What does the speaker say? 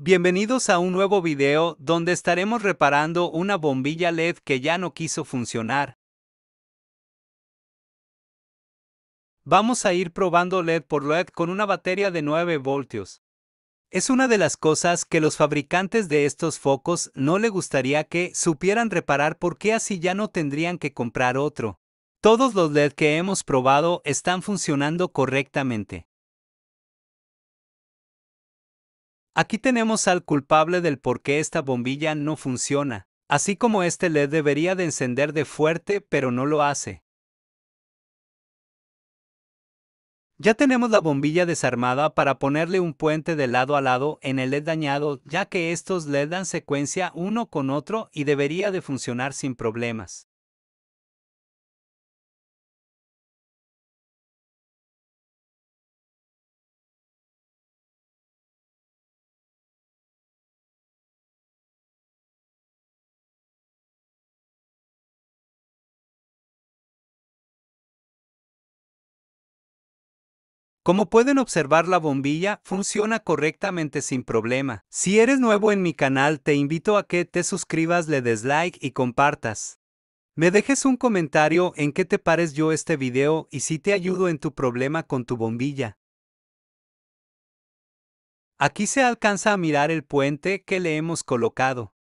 Bienvenidos a un nuevo video donde estaremos reparando una bombilla LED que ya no quiso funcionar. Vamos a ir probando LED por LED con una batería de 9 voltios. Es una de las cosas que los fabricantes de estos focos no le gustaría que supieran reparar porque así ya no tendrían que comprar otro. Todos los LED que hemos probado están funcionando correctamente. Aquí tenemos al culpable del por qué esta bombilla no funciona, así como este LED debería de encender de fuerte pero no lo hace. Ya tenemos la bombilla desarmada para ponerle un puente de lado a lado en el LED dañado ya que estos LED dan secuencia uno con otro y debería de funcionar sin problemas. Como pueden observar la bombilla funciona correctamente sin problema. Si eres nuevo en mi canal te invito a que te suscribas, le des like y compartas. Me dejes un comentario en qué te pares yo este video y si te ayudo en tu problema con tu bombilla. Aquí se alcanza a mirar el puente que le hemos colocado.